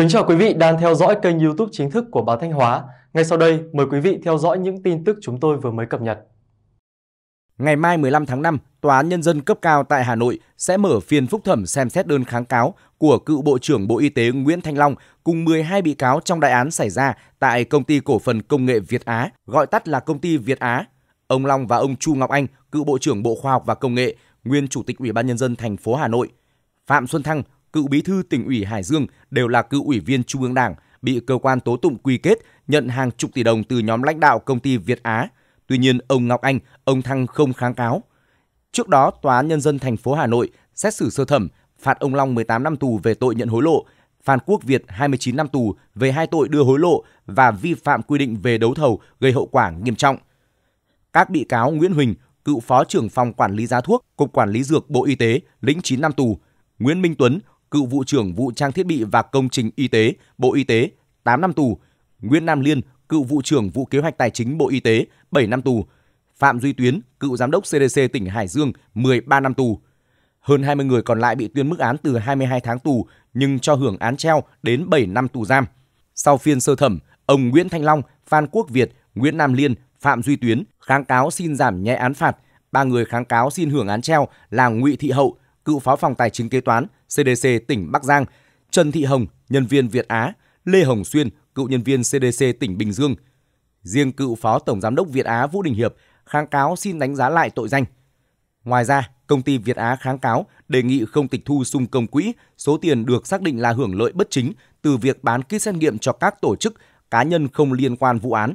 Kính chào quý vị đang theo dõi kênh YouTube chính thức của báo Thanh Hóa. Ngay sau đây, mời quý vị theo dõi những tin tức chúng tôi vừa mới cập nhật. Ngày mai 15 tháng 5, Tòa án Nhân dân cấp cao tại Hà Nội sẽ mở phiên phúc thẩm xem xét đơn kháng cáo của cựu Bộ trưởng Bộ Y tế Nguyễn Thanh Long cùng 12 bị cáo trong đại án xảy ra tại Công ty Cổ phần Công nghệ Việt Á, gọi tắt là Công ty Việt Á. Ông Long và ông Chu Ngọc Anh, cựu Bộ trưởng Bộ Khoa học và Công nghệ, nguyên Chủ tịch Ủy ban Nhân dân thành phố Hà Nội. Phạm Xuân Thăng, cựu bí thư tỉnh ủy Hải Dương đều là cựu ủy viên Trung ương Đảng, bị cơ quan tố tụng quy kết nhận hàng chục tỷ đồng từ nhóm lãnh đạo công ty Việt Á. Tuy nhiên, ông Ngọc Anh, ông Thăng không kháng cáo. Trước đó, Tòa án Nhân dân thành phố Hà Nội xét xử sơ thẩm, phạt ông Long 18 năm tù về tội nhận hối lộ, Phan Quốc Việt 29 năm tù về hai tội đưa hối lộ và vi phạm quy định về đấu thầu gây hậu quả nghiêm trọng. Các bị cáo Nguyễn Huỳnh, cựu phó trưởng phòng quản lý giá thuốc, Cục Quản lý Dược Bộ Y tế, lĩnh 9 năm tù, Nguyễn Minh Tuấn, cựu vụ trưởng vụ trang thiết bị và công trình y tế, Bộ Y tế, 8 năm tù. Nguyễn Nam Liên, cựu vụ trưởng vụ kế hoạch tài chính Bộ Y tế, 7 năm tù. Phạm Duy Tuyến, cựu giám đốc CDC tỉnh Hải Dương, 13 năm tù. Hơn 20 người còn lại bị tuyên mức án từ 22 tháng tù nhưng cho hưởng án treo đến 7 năm tù giam. Sau phiên sơ thẩm, ông Nguyễn Thanh Long, Phan Quốc Việt, Nguyễn Nam Liên, Phạm Duy Tuyến kháng cáo xin giảm nhẹ án phạt. Ba người kháng cáo xin hưởng án treo là Ngụy Thị Hậu, cựu phó phòng tài chính kế toán, CDC tỉnh Bắc Giang, Trần Thị Hồng, nhân viên Việt Á, Lê Hồng Xuyên, cựu nhân viên CDC tỉnh Bình Dương. Riêng cựu Phó Tổng Giám đốc Việt Á Vũ Đình Hiệp kháng cáo xin đánh giá lại tội danh. Ngoài ra, công ty Việt Á kháng cáo đề nghị không tịch thu xung công quỹ, số tiền được xác định là hưởng lợi bất chính từ việc bán kit xét nghiệm cho các tổ chức, cá nhân không liên quan vụ án.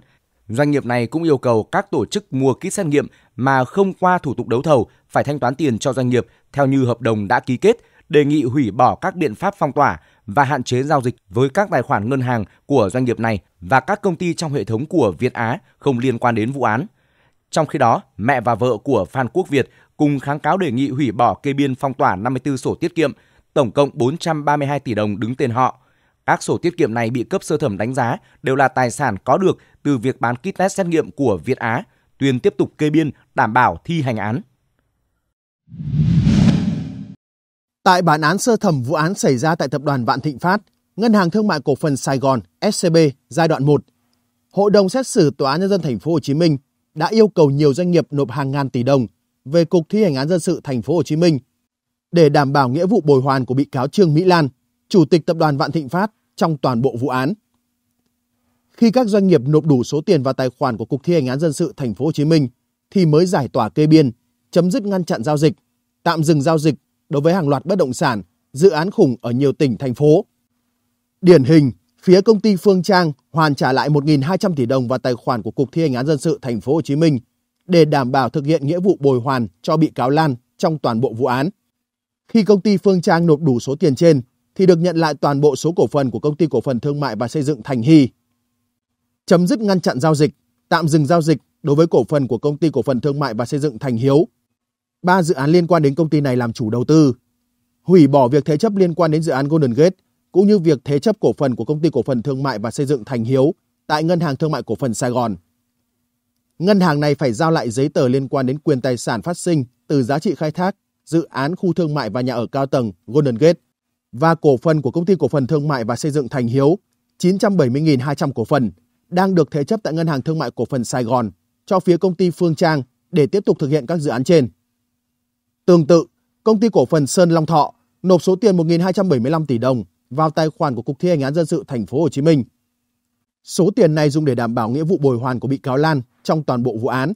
Doanh nghiệp này cũng yêu cầu các tổ chức mua kit xét nghiệm mà không qua thủ tục đấu thầu phải thanh toán tiền cho doanh nghiệp theo như hợp đồng đã ký kết – đề nghị hủy bỏ các biện pháp phong tỏa và hạn chế giao dịch với các tài khoản ngân hàng của doanh nghiệp này và các công ty trong hệ thống của Việt Á không liên quan đến vụ án. Trong khi đó, mẹ và vợ của Phan Quốc Việt cùng kháng cáo đề nghị hủy bỏ kê biên phong tỏa 54 sổ tiết kiệm, tổng cộng 432 tỷ đồng đứng tên họ. Các sổ tiết kiệm này bị cấp sơ thẩm đánh giá đều là tài sản có được từ việc bán kit test xét nghiệm của Việt Á, Tuyên tiếp tục kê biên đảm bảo thi hành án. Tại bản án sơ thẩm vụ án xảy ra tại tập đoàn Vạn Thịnh Phát, Ngân hàng Thương mại Cổ phần Sài Gòn SCB giai đoạn 1, Hội đồng xét xử Tòa án nhân dân thành phố Hồ Chí Minh đã yêu cầu nhiều doanh nghiệp nộp hàng ngàn tỷ đồng về Cục Thi hành án dân sự thành phố Hồ Chí Minh để đảm bảo nghĩa vụ bồi hoàn của bị cáo Trương Mỹ Lan, chủ tịch tập đoàn Vạn Thịnh Phát trong toàn bộ vụ án. Khi các doanh nghiệp nộp đủ số tiền vào tài khoản của Cục Thi hành án dân sự thành phố Hồ Chí Minh thì mới giải tỏa kê biên, chấm dứt ngăn chặn giao dịch, tạm dừng giao dịch đối với hàng loạt bất động sản, dự án khủng ở nhiều tỉnh, thành phố. Điển hình, phía công ty Phương Trang hoàn trả lại 1.200 tỷ đồng vào tài khoản của Cục thi hành án dân sự Thành phố Hồ Chí Minh để đảm bảo thực hiện nghĩa vụ bồi hoàn cho bị cáo Lan trong toàn bộ vụ án. Khi công ty Phương Trang nộp đủ số tiền trên, thì được nhận lại toàn bộ số cổ phần của công ty cổ phần thương mại và xây dựng Thành Hy. Chấm dứt ngăn chặn giao dịch, tạm dừng giao dịch đối với cổ phần của công ty cổ phần thương mại và xây dựng Thành Hiếu ba dự án liên quan đến công ty này làm chủ đầu tư, hủy bỏ việc thế chấp liên quan đến dự án Golden Gate cũng như việc thế chấp cổ phần của công ty cổ phần thương mại và xây dựng Thành Hiếu tại Ngân hàng Thương mại Cổ phần Sài Gòn. Ngân hàng này phải giao lại giấy tờ liên quan đến quyền tài sản phát sinh từ giá trị khai thác dự án khu thương mại và nhà ở cao tầng Golden Gate và cổ phần của công ty cổ phần thương mại và xây dựng Thành Hiếu 970.200 cổ phần đang được thế chấp tại Ngân hàng Thương mại Cổ phần Sài Gòn cho phía công ty Phương Trang để tiếp tục thực hiện các dự án trên. Tương tự, công ty cổ phần Sơn Long Thọ nộp số tiền 1.275 tỷ đồng vào tài khoản của Cục thi hành án dân sự thành phố Hồ Chí Minh. Số tiền này dùng để đảm bảo nghĩa vụ bồi hoàn của bị cáo Lan trong toàn bộ vụ án.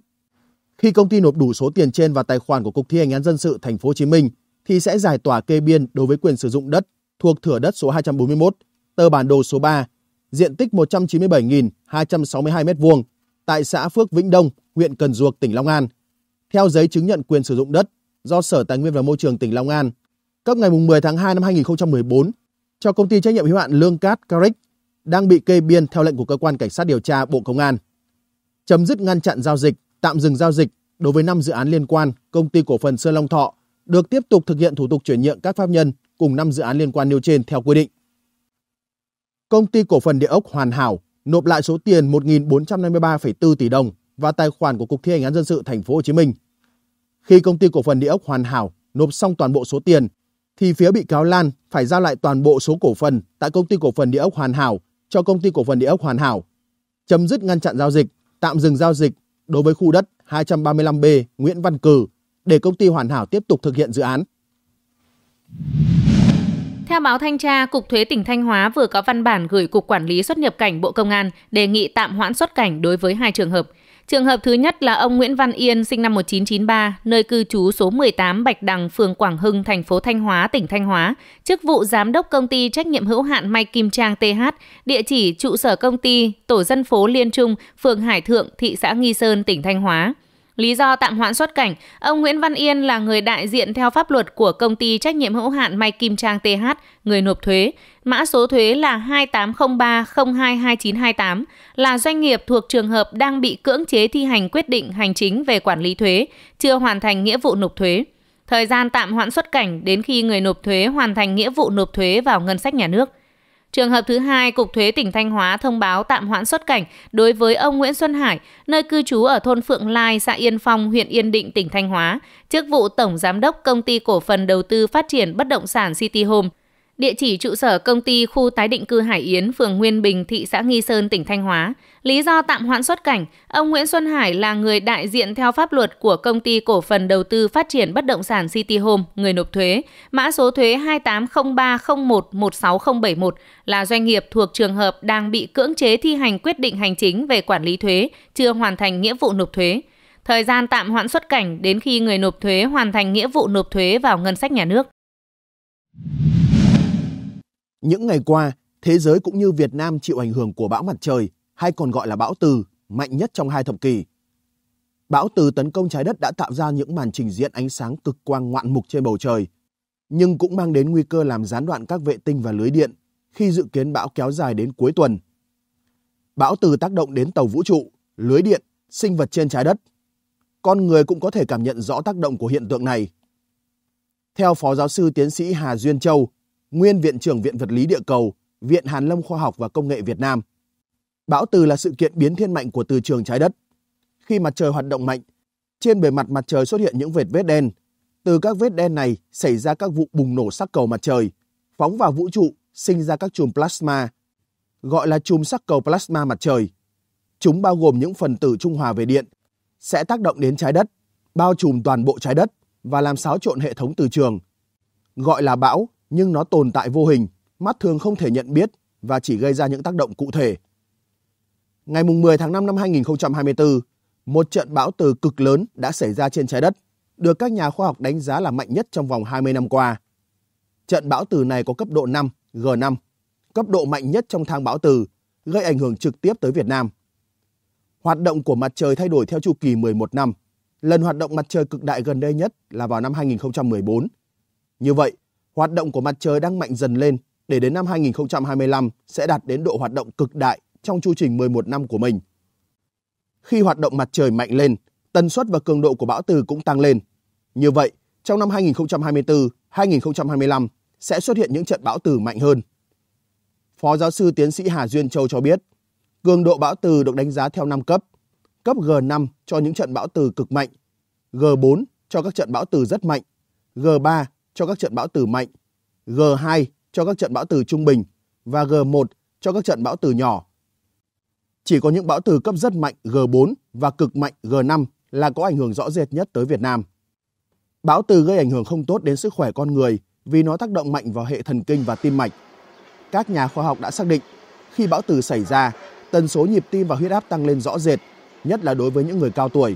Khi công ty nộp đủ số tiền trên vào tài khoản của Cục thi hành án dân sự thành phố Hồ Chí Minh thì sẽ giải tỏa kê biên đối với quyền sử dụng đất thuộc thửa đất số 241, tờ bản đồ số 3, diện tích 197.262 m2 tại xã Phước Vĩnh Đông, huyện Cần Duộc, tỉnh Long An. Theo giấy chứng nhận quyền sử dụng đất do Sở Tài nguyên và Môi trường tỉnh Long An cấp ngày 10 tháng 2 năm 2014 cho công ty trách nhiệm hữu hạn Lương Cát Caric đang bị kê biên theo lệnh của cơ quan cảnh sát điều tra Bộ Công an. Chấm dứt ngăn chặn giao dịch, tạm dừng giao dịch đối với 5 dự án liên quan, công ty cổ phần Sơn Long Thọ được tiếp tục thực hiện thủ tục chuyển nhượng các pháp nhân cùng 5 dự án liên quan nêu trên theo quy định. Công ty cổ phần địa ốc Hoàn Hảo nộp lại số tiền 1.453,4 tỷ đồng vào tài khoản của Cục thi hành án dân sự thành phố Hồ Chí Minh khi công ty cổ phần địa ốc hoàn hảo nộp xong toàn bộ số tiền, thì phía bị cáo Lan phải giao lại toàn bộ số cổ phần tại công ty cổ phần địa ốc hoàn hảo cho công ty cổ phần địa ốc hoàn hảo, chấm dứt ngăn chặn giao dịch, tạm dừng giao dịch đối với khu đất 235B Nguyễn Văn Cử để công ty hoàn hảo tiếp tục thực hiện dự án. Theo báo thanh tra, Cục Thuế tỉnh Thanh Hóa vừa có văn bản gửi Cục Quản lý xuất nhập cảnh Bộ Công an đề nghị tạm hoãn xuất cảnh đối với hai trường hợp – Trường hợp thứ nhất là ông Nguyễn Văn Yên, sinh năm 1993, nơi cư trú số 18 Bạch Đằng, phường Quảng Hưng, thành phố Thanh Hóa, tỉnh Thanh Hóa, chức vụ giám đốc công ty trách nhiệm hữu hạn May Kim Trang TH, địa chỉ trụ sở công ty, tổ dân phố Liên Trung, phường Hải Thượng, thị xã Nghi Sơn, tỉnh Thanh Hóa. Lý do tạm hoãn xuất cảnh, ông Nguyễn Văn Yên là người đại diện theo pháp luật của công ty trách nhiệm hữu hạn May Kim Trang TH, người nộp thuế. Mã số thuế là 2803022928, là doanh nghiệp thuộc trường hợp đang bị cưỡng chế thi hành quyết định hành chính về quản lý thuế, chưa hoàn thành nghĩa vụ nộp thuế. Thời gian tạm hoãn xuất cảnh đến khi người nộp thuế hoàn thành nghĩa vụ nộp thuế vào ngân sách nhà nước. Trường hợp thứ hai, Cục Thuế tỉnh Thanh Hóa thông báo tạm hoãn xuất cảnh đối với ông Nguyễn Xuân Hải, nơi cư trú ở thôn Phượng Lai, xã Yên Phong, huyện Yên Định, tỉnh Thanh Hóa, chức vụ Tổng Giám đốc Công ty Cổ phần Đầu tư Phát triển Bất động sản City Home Địa chỉ trụ sở công ty khu tái định cư Hải Yến, phường Nguyên Bình, thị xã Nghi Sơn, tỉnh Thanh Hóa. Lý do tạm hoãn xuất cảnh, ông Nguyễn Xuân Hải là người đại diện theo pháp luật của công ty cổ phần đầu tư phát triển bất động sản City Home, người nộp thuế, mã số thuế 28030116071 là doanh nghiệp thuộc trường hợp đang bị cưỡng chế thi hành quyết định hành chính về quản lý thuế, chưa hoàn thành nghĩa vụ nộp thuế. Thời gian tạm hoãn xuất cảnh đến khi người nộp thuế hoàn thành nghĩa vụ nộp thuế vào ngân sách nhà nước. Những ngày qua, thế giới cũng như Việt Nam chịu ảnh hưởng của bão mặt trời, hay còn gọi là bão từ, mạnh nhất trong hai thập kỷ. Bão từ tấn công trái đất đã tạo ra những màn trình diễn ánh sáng cực quang ngoạn mục trên bầu trời, nhưng cũng mang đến nguy cơ làm gián đoạn các vệ tinh và lưới điện khi dự kiến bão kéo dài đến cuối tuần. Bão từ tác động đến tàu vũ trụ, lưới điện, sinh vật trên trái đất. Con người cũng có thể cảm nhận rõ tác động của hiện tượng này. Theo Phó Giáo sư Tiến sĩ Hà Duyên Châu, nguyên Viện trưởng Viện Vật lý Địa cầu, Viện Hàn Lâm Khoa học và Công nghệ Việt Nam. Bão từ là sự kiện biến thiên mạnh của từ trường trái đất. Khi mặt trời hoạt động mạnh, trên bề mặt mặt trời xuất hiện những vệt vết đen. Từ các vết đen này xảy ra các vụ bùng nổ sắc cầu mặt trời, phóng vào vũ trụ, sinh ra các chùm plasma, gọi là chùm sắc cầu plasma mặt trời. Chúng bao gồm những phần tử trung hòa về điện, sẽ tác động đến trái đất, bao trùm toàn bộ trái đất và làm xáo trộn hệ thống từ trường, gọi là bão nhưng nó tồn tại vô hình, mắt thường không thể nhận biết và chỉ gây ra những tác động cụ thể. Ngày 10 tháng 5 năm 2024, một trận bão từ cực lớn đã xảy ra trên trái đất, được các nhà khoa học đánh giá là mạnh nhất trong vòng 20 năm qua. Trận bão từ này có cấp độ 5, G5, cấp độ mạnh nhất trong thang bão từ, gây ảnh hưởng trực tiếp tới Việt Nam. Hoạt động của mặt trời thay đổi theo chu kỳ 11 năm. Lần hoạt động mặt trời cực đại gần đây nhất là vào năm 2014. Như vậy, hoạt động của mặt trời đang mạnh dần lên để đến năm 2025 sẽ đạt đến độ hoạt động cực đại trong chu trình 11 năm của mình. Khi hoạt động mặt trời mạnh lên, tần suất và cường độ của bão từ cũng tăng lên. Như vậy, trong năm 2024, 2025 sẽ xuất hiện những trận bão từ mạnh hơn. Phó giáo sư tiến sĩ Hà Duyên Châu cho biết, cường độ bão từ được đánh giá theo 5 cấp. Cấp G5 cho những trận bão từ cực mạnh, G4 cho các trận bão từ rất mạnh, G3 cho các trận bão từ mạnh, G2 cho các trận bão từ trung bình và G1 cho các trận bão từ nhỏ. Chỉ có những bão từ cấp rất mạnh G4 và cực mạnh G5 là có ảnh hưởng rõ rệt nhất tới Việt Nam. Bão từ gây ảnh hưởng không tốt đến sức khỏe con người vì nó tác động mạnh vào hệ thần kinh và tim mạch. Các nhà khoa học đã xác định khi bão từ xảy ra, tần số nhịp tim và huyết áp tăng lên rõ rệt, nhất là đối với những người cao tuổi.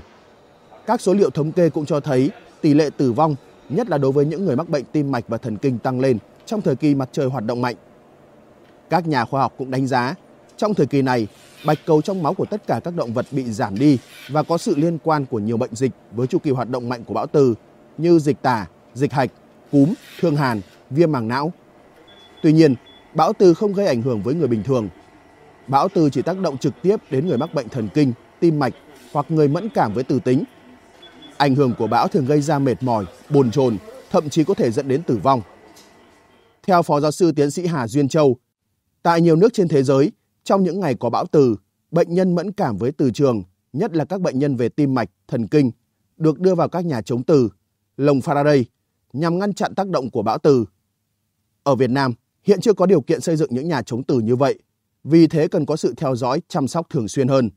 Các số liệu thống kê cũng cho thấy tỷ lệ tử vong nhất là đối với những người mắc bệnh tim mạch và thần kinh tăng lên trong thời kỳ mặt trời hoạt động mạnh. Các nhà khoa học cũng đánh giá, trong thời kỳ này, bạch cầu trong máu của tất cả các động vật bị giảm đi và có sự liên quan của nhiều bệnh dịch với chu kỳ hoạt động mạnh của bão từ như dịch tả, dịch hạch, cúm, thương hàn, viêm màng não. Tuy nhiên, bão từ không gây ảnh hưởng với người bình thường. Bão từ chỉ tác động trực tiếp đến người mắc bệnh thần kinh, tim mạch hoặc người mẫn cảm với từ tính Ảnh hưởng của bão thường gây ra mệt mỏi, bồn chồn, thậm chí có thể dẫn đến tử vong. Theo Phó Giáo sư Tiến sĩ Hà Duyên Châu, tại nhiều nước trên thế giới, trong những ngày có bão từ, bệnh nhân mẫn cảm với từ trường, nhất là các bệnh nhân về tim mạch, thần kinh, được đưa vào các nhà chống từ, lồng Faraday, nhằm ngăn chặn tác động của bão từ. Ở Việt Nam, hiện chưa có điều kiện xây dựng những nhà chống từ như vậy, vì thế cần có sự theo dõi, chăm sóc thường xuyên hơn.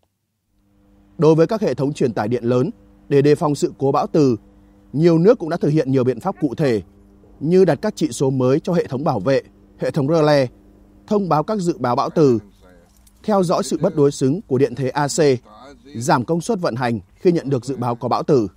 Đối với các hệ thống truyền tải điện lớn, để đề phòng sự cố bão từ, nhiều nước cũng đã thực hiện nhiều biện pháp cụ thể như đặt các chỉ số mới cho hệ thống bảo vệ, hệ thống relay, thông báo các dự báo bão từ, theo dõi sự bất đối xứng của điện thế AC, giảm công suất vận hành khi nhận được dự báo có bão từ.